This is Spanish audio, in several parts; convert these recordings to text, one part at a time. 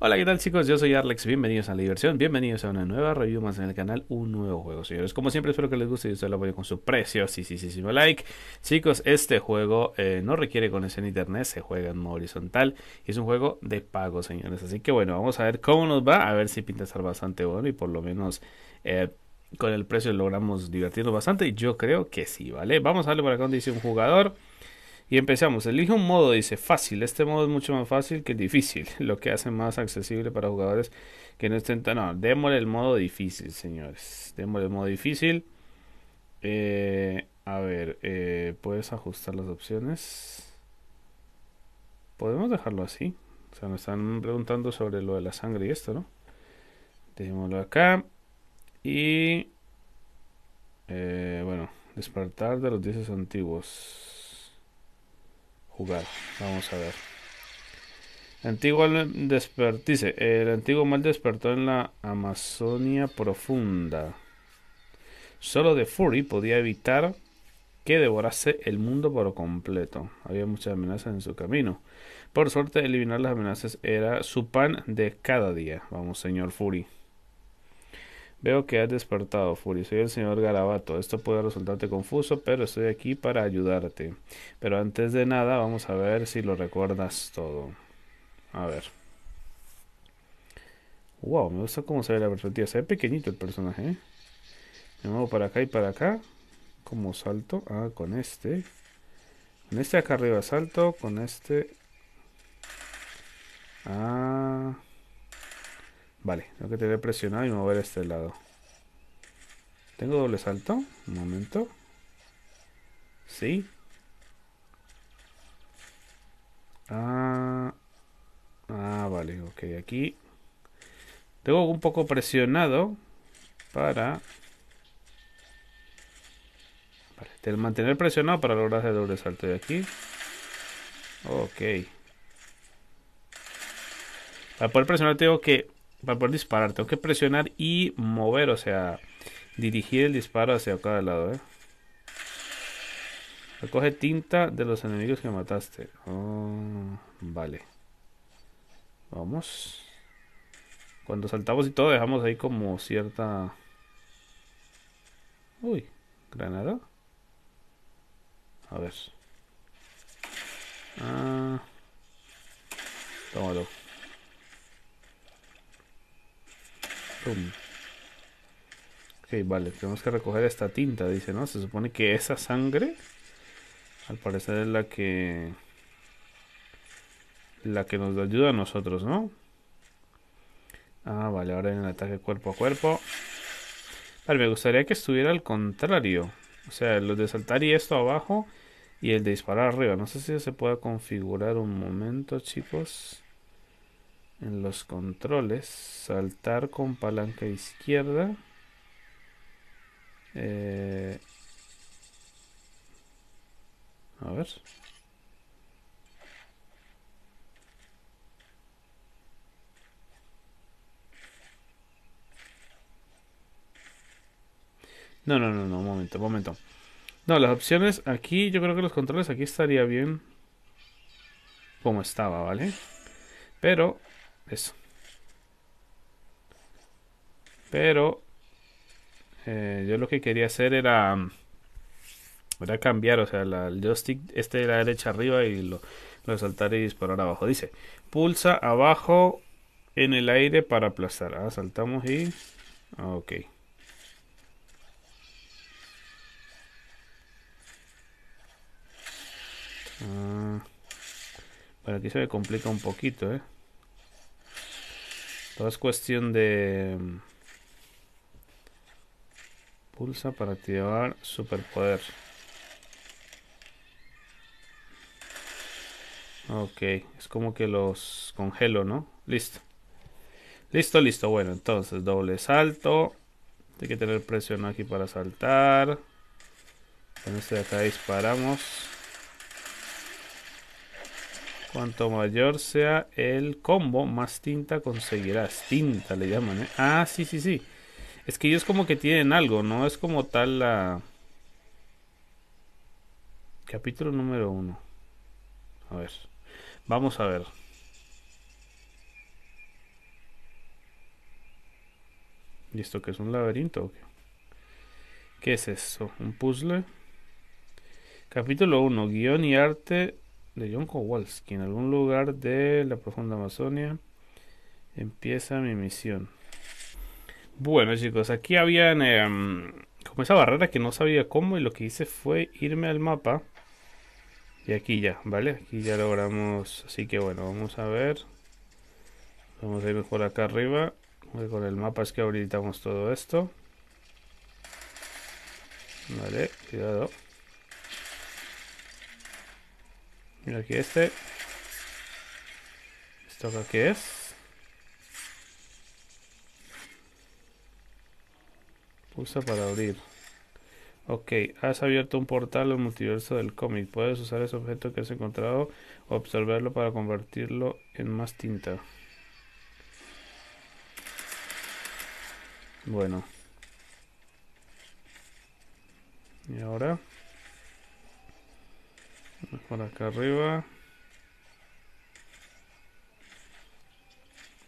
Hola, ¿qué tal chicos? Yo soy Arlex, bienvenidos a la diversión, bienvenidos a una nueva review más en el canal, un nuevo juego, señores. Como siempre, espero que les guste y ustedes lo apoyen con su precio, sí, sí, sí, sí, no like. Chicos, este juego eh, no requiere conexión a internet, se juega en modo horizontal y es un juego de pago, señores. Así que bueno, vamos a ver cómo nos va, a ver si pinta estar bastante bueno y por lo menos... Eh, con el precio logramos divertirnos bastante y yo creo que sí, ¿vale? Vamos a darle por acá donde dice un jugador. Y empezamos. Elige un modo, dice fácil. Este modo es mucho más fácil que difícil, lo que hace más accesible para jugadores que no estén tan. No, démosle el modo difícil, señores. Démosle el modo difícil. Eh, a ver, eh, puedes ajustar las opciones. Podemos dejarlo así. O sea, nos están preguntando sobre lo de la sangre y esto, ¿no? Dejémoslo acá. Y. Eh, bueno, despertar de los dioses antiguos jugar. Vamos a ver. Antiguo despertice. El antiguo mal despertó en la Amazonia profunda. Solo de Fury podía evitar que devorase el mundo por completo. Había muchas amenazas en su camino. Por suerte, eliminar las amenazas era su pan de cada día. Vamos, señor Fury. Veo que has despertado, Fury. Soy el señor Garabato. Esto puede resultarte confuso, pero estoy aquí para ayudarte. Pero antes de nada, vamos a ver si lo recuerdas todo. A ver. Wow, me gusta cómo se ve la perspectiva. Se ve pequeñito el personaje. Me ¿eh? muevo para acá y para acá. Como salto. Ah, con este. Con este acá arriba salto. Con este. Ah. Vale, tengo que tener presionado y mover este lado. ¿Tengo doble salto? Un momento. Sí. Ah, ah, vale, ok, aquí. Tengo un poco presionado para... Vale, mantener presionado para lograr el doble salto de aquí. Ok. Para poder presionar tengo que para poder disparar tengo que presionar y mover, o sea, dirigir el disparo hacia cada lado, ¿eh? Recoge tinta de los enemigos que mataste. Oh, vale. Vamos. Cuando saltamos y todo dejamos ahí como cierta... Uy, granada. A ver. Ah, tómalo. Ok, vale, tenemos que recoger esta tinta, dice, ¿no? Se supone que esa sangre, al parecer es la que... La que nos ayuda a nosotros, ¿no? Ah, vale, ahora en el ataque cuerpo a cuerpo. Vale, me gustaría que estuviera al contrario. O sea, Lo de saltar y esto abajo y el de disparar arriba. No sé si se puede configurar un momento, chicos en los controles, saltar con palanca izquierda. Eh, a ver. No, no, no, no, un momento, un momento. No, las opciones aquí, yo creo que los controles aquí estaría bien como estaba, ¿vale? Pero eso. Pero eh, yo lo que quería hacer era, era cambiar, o sea, la, el joystick este de la derecha arriba y lo, lo saltar y disparar abajo. Dice, pulsa abajo en el aire para aplastar. Ah, saltamos y... Ah, ok. Ah, aquí se me complica un poquito, ¿eh? Todo es cuestión de... Mm, pulsa para activar superpoder. Ok, es como que los congelo, ¿no? Listo. Listo, listo. Bueno, entonces doble salto. Hay que tener presión aquí para saltar. Con este de acá disparamos. Cuanto mayor sea el combo, más tinta conseguirás. Tinta le llaman, ¿eh? Ah, sí, sí, sí. Es que ellos como que tienen algo, ¿no? Es como tal la... Capítulo número uno. A ver. Vamos a ver. ¿Y esto qué es un laberinto qué? es eso? ¿Un puzzle? Capítulo 1. Guión y arte de John Kowalski. En algún lugar de la profunda Amazonia empieza mi misión. Bueno chicos, aquí habían em, como esa barrera que no sabía cómo y lo que hice fue irme al mapa. Y aquí ya, ¿vale? Aquí ya logramos. Así que bueno, vamos a ver. Vamos a ir mejor acá arriba. Con el mapa es que habilitamos todo esto. Vale, cuidado. Mira aquí este. ¿Esto acá qué es? Pulsa para abrir. Ok, has abierto un portal al multiverso del cómic. Puedes usar ese objeto que has encontrado o absorberlo para convertirlo en más tinta. Bueno. Y ahora... Por acá arriba.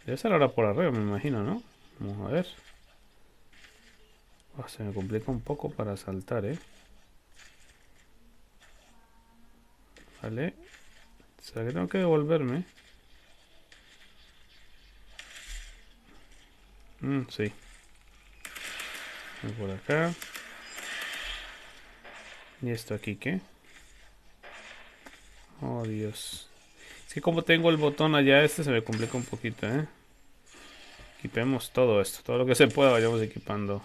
Debe ser ahora por arriba, me imagino, ¿no? Vamos a ver. Ah, se me complica un poco para saltar, ¿eh? Vale. O sea que tengo que devolverme. Mm, sí. por acá. ¿Y esto aquí qué? Oh, Dios. Es que como tengo el botón allá, este se me complica un poquito, ¿eh? Equipemos todo esto. Todo lo que se pueda vayamos equipando.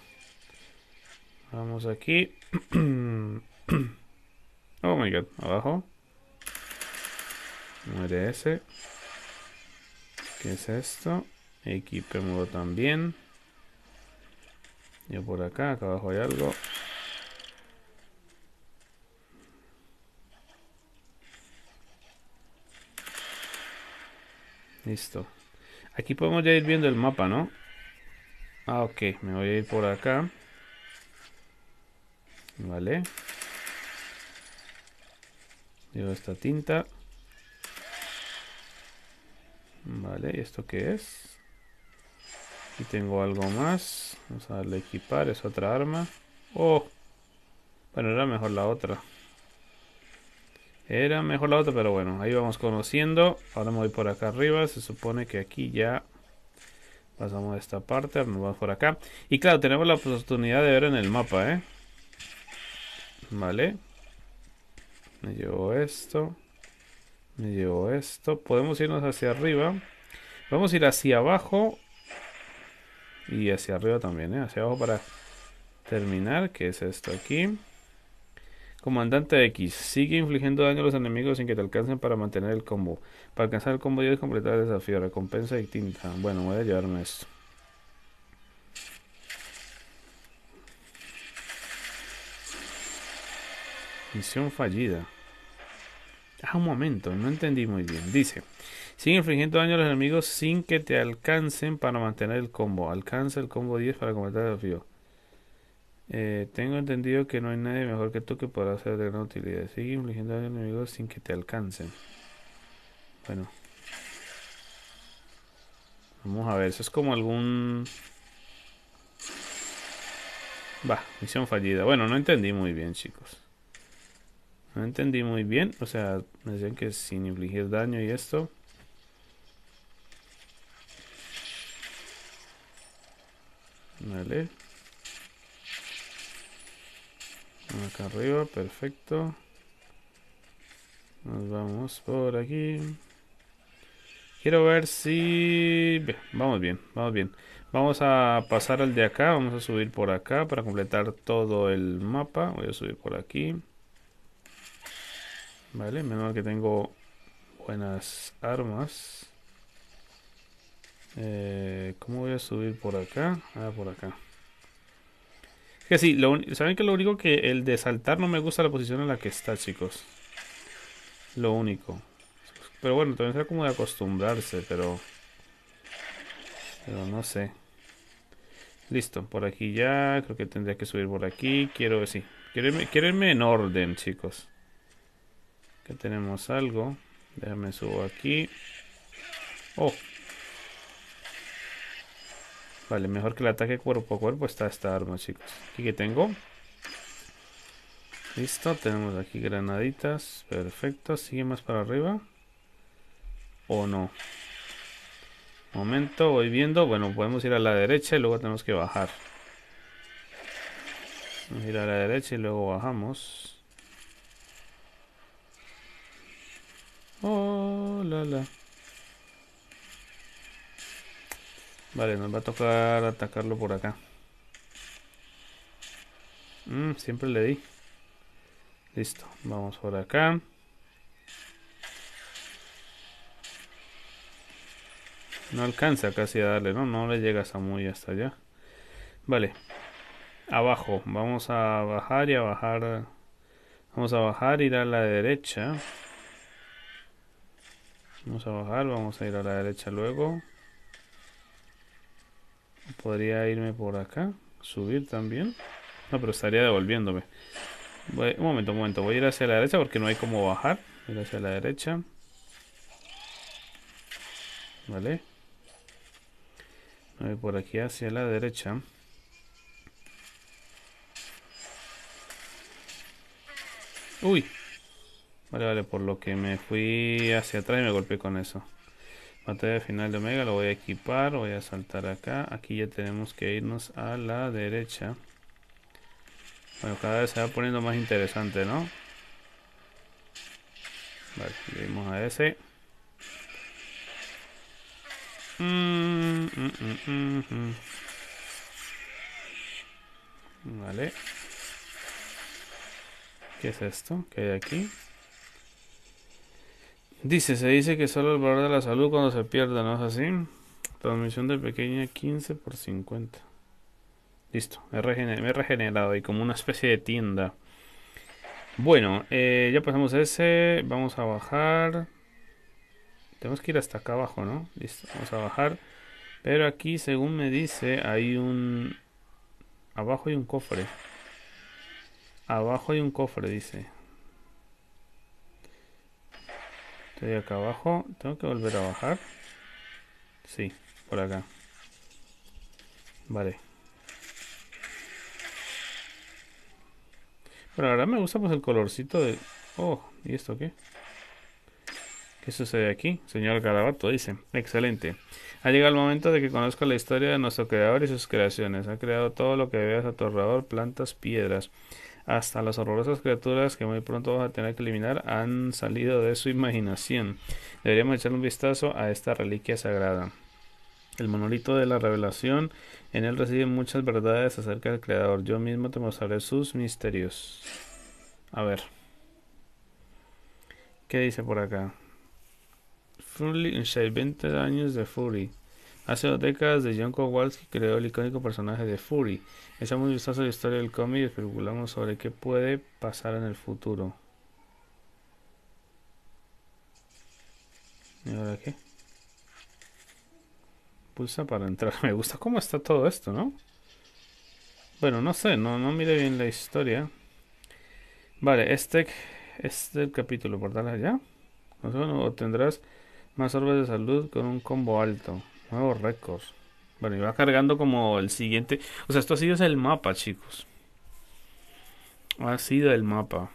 Vamos aquí. oh, my God. Abajo. Muere ese. ¿Qué es esto? Equipémoslo también. Yo por acá, acá abajo hay algo. Listo. Aquí podemos ya ir viendo el mapa, ¿no? Ah, ok. Me voy a ir por acá. Vale. Llevo esta tinta. Vale, ¿y esto qué es? Aquí tengo algo más. Vamos a darle equipar. Es otra arma. Oh. Bueno, era mejor la otra. Era mejor la otra, pero bueno, ahí vamos conociendo. Ahora me voy por acá arriba. Se supone que aquí ya pasamos a esta parte. Nos vamos por acá. Y claro, tenemos la oportunidad de ver en el mapa, ¿eh? Vale. Me llevo esto. Me llevo esto. Podemos irnos hacia arriba. Vamos a ir hacia abajo. Y hacia arriba también, ¿eh? Hacia abajo para terminar. Que es esto aquí. Comandante X, sigue infligiendo daño a los enemigos sin que te alcancen para mantener el combo. Para alcanzar el combo 10, completar el desafío. Recompensa distinta. Bueno, voy a llevarme esto. Misión fallida. Ah, un momento, no entendí muy bien. Dice, sigue infligiendo daño a los enemigos sin que te alcancen para mantener el combo. Alcanza el combo 10 para completar el desafío. Eh, tengo entendido que no hay nadie mejor que tú que podrá ser de gran utilidad. Sigue infligiendo a enemigo enemigos sin que te alcancen. Bueno. Vamos a ver, eso es como algún... Va, misión fallida. Bueno, no entendí muy bien, chicos. No entendí muy bien. O sea, me decían que sin infligir daño y esto. Vale. Acá arriba, perfecto. Nos vamos por aquí. Quiero ver si... vamos bien, vamos bien. Vamos a pasar al de acá. Vamos a subir por acá para completar todo el mapa. Voy a subir por aquí. Vale, menos que tengo buenas armas. Eh, ¿Cómo voy a subir por acá? Ah, por acá. Que sí, lo ¿saben que lo único que el de saltar no me gusta la posición en la que está, chicos? Lo único. Pero bueno, también será como de acostumbrarse, pero... Pero no sé. Listo, por aquí ya. Creo que tendría que subir por aquí. Quiero, sí. Quiero irme, en orden, chicos. Que tenemos algo. Déjame subo aquí. Oh, Vale, mejor que el ataque cuerpo a cuerpo está esta arma, chicos. Aquí que tengo. Listo, tenemos aquí granaditas. Perfecto, sigue más para arriba. ¿O no? Momento, voy viendo. Bueno, podemos ir a la derecha y luego tenemos que bajar. Vamos a ir a la derecha y luego bajamos. Oh, la la. Vale, nos va a tocar atacarlo por acá. Mm, siempre le di. Listo, vamos por acá. No alcanza casi a darle, ¿no? No le llega hasta muy hasta allá. Vale. Abajo. Vamos a bajar y a bajar. Vamos a bajar, ir a la derecha. Vamos a bajar, vamos a ir a la derecha luego. Podría irme por acá. Subir también. No, pero estaría devolviéndome. un momento, un momento. Voy a ir hacia la derecha porque no hay como bajar. Ir hacia la derecha. Vale. Voy por aquí hacia la derecha. Uy. Vale, vale, por lo que me fui hacia atrás y me golpeé con eso. Batalla final de Omega, lo voy a equipar, voy a saltar acá. Aquí ya tenemos que irnos a la derecha. Bueno, cada vez se va poniendo más interesante, ¿no? Vale, le dimos a ese. Mm, mm, mm, vale. ¿Qué es esto? ¿Qué hay aquí? Dice, se dice que solo el valor de la salud cuando se pierda, ¿no es así? Transmisión de pequeña 15 por 50. Listo, me, he regenerado y como una especie de tienda. Bueno, eh, ya pasamos ese. Vamos a bajar. Tenemos que ir hasta acá abajo, ¿no? Listo, vamos a bajar. Pero aquí, según me dice, hay un... Abajo hay un cofre. Abajo hay un cofre, dice. Estoy acá abajo. ¿Tengo que volver a bajar? Sí, por acá. Vale. Pero ahora me gusta pues el colorcito de... Oh, ¿y esto qué? ¿Qué sucede aquí? Señor Garabato dice. Excelente. Ha llegado el momento de que conozca la historia de nuestro creador y sus creaciones. Ha creado todo lo que veas atorrador, plantas, piedras. Hasta las horrorosas criaturas que muy pronto vamos a tener que eliminar han salido de su imaginación. Deberíamos echarle un vistazo a esta reliquia sagrada. El monolito de la revelación, en él recibe muchas verdades acerca del Creador. Yo mismo te mostraré sus misterios. A ver. ¿Qué dice por acá? Fury, 20 años de Fury. Hace dos décadas de John Kowalski creó el icónico personaje de Fury. Echamos un vistazo a la historia del cómic y especulamos sobre qué puede pasar en el futuro. ¿Y ahora qué? Pulsa para entrar. Me gusta cómo está todo esto, ¿no? Bueno, no sé, no, no mire bien la historia. Vale, este, Es el capítulo, por allá. O sea, obtendrás más orbes de salud con un combo alto. Nuevos récords. Bueno, va cargando como el siguiente. O sea, esto ha sido el mapa, chicos. Ha sido el mapa.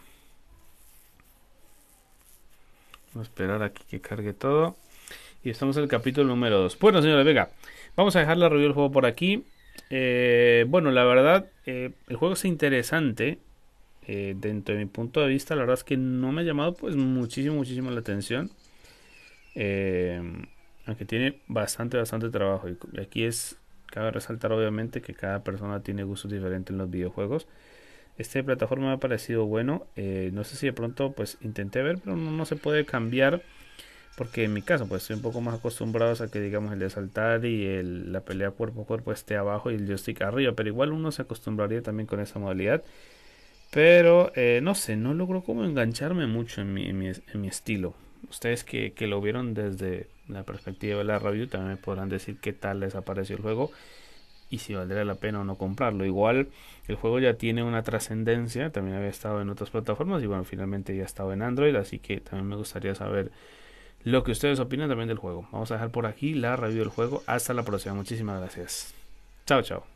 Vamos a esperar aquí que cargue todo. Y estamos en el capítulo número 2. Bueno, señores, venga. Vamos a dejar la review del juego por aquí. Eh, bueno, la verdad, eh, el juego es interesante. Eh, dentro de mi punto de vista, la verdad es que no me ha llamado pues muchísimo, muchísimo la atención. Eh, aunque tiene bastante, bastante trabajo. Y aquí es, cabe resaltar obviamente que cada persona tiene gustos diferentes en los videojuegos. Este plataforma me ha parecido bueno. Eh, no sé si de pronto pues intenté ver, pero no, se puede cambiar. Porque en mi caso, pues estoy un poco más acostumbrado a que digamos el de saltar y la pelea cuerpo a cuerpo esté abajo y el joystick arriba. Pero igual uno se acostumbraría también con esa modalidad. Pero eh, no sé, no logró como engancharme mucho en mi, estilo. Ustedes que, que lo vieron desde la perspectiva de la review, también me podrán decir qué tal les apareció el juego y si valdría la pena o no comprarlo. Igual el juego ya tiene una trascendencia, también había estado en otras plataformas y bueno, finalmente ya ha estado en Android, así que también me gustaría saber lo que ustedes opinan también del juego. Vamos a dejar por aquí la review del juego. Hasta la próxima. Muchísimas gracias. Chao, chao.